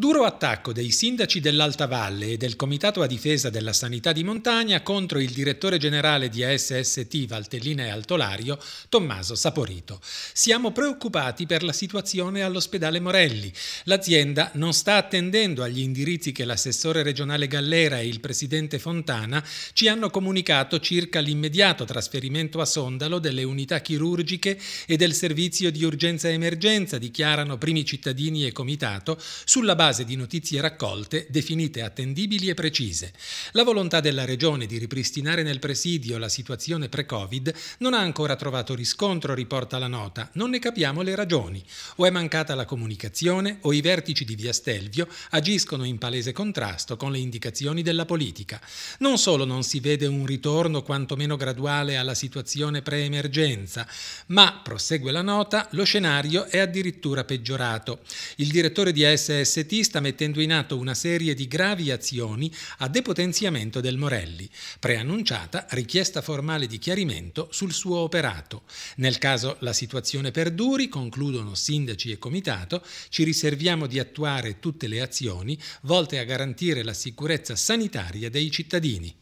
Duro attacco dei sindaci dell'Alta Valle e del Comitato a difesa della sanità di montagna contro il direttore generale di ASST Valtellina e Altolario, Tommaso Saporito. Siamo preoccupati per la situazione all'ospedale Morelli. L'azienda non sta attendendo agli indirizzi che l'assessore regionale Gallera e il presidente Fontana ci hanno comunicato circa l'immediato trasferimento a Sondalo delle unità chirurgiche e del servizio di urgenza e emergenza, dichiarano primi cittadini e comitato, sulla base base di notizie raccolte, definite attendibili e precise. La volontà della Regione di ripristinare nel presidio la situazione pre-Covid non ha ancora trovato riscontro, riporta la nota. Non ne capiamo le ragioni. O è mancata la comunicazione o i vertici di Via Stelvio agiscono in palese contrasto con le indicazioni della politica. Non solo non si vede un ritorno quantomeno graduale alla situazione pre-emergenza, ma, prosegue la nota, lo scenario è addirittura peggiorato. Il direttore di ASST sta mettendo in atto una serie di gravi azioni a depotenziamento del Morelli, preannunciata richiesta formale di chiarimento sul suo operato. Nel caso la situazione perduri, concludono sindaci e comitato, ci riserviamo di attuare tutte le azioni volte a garantire la sicurezza sanitaria dei cittadini.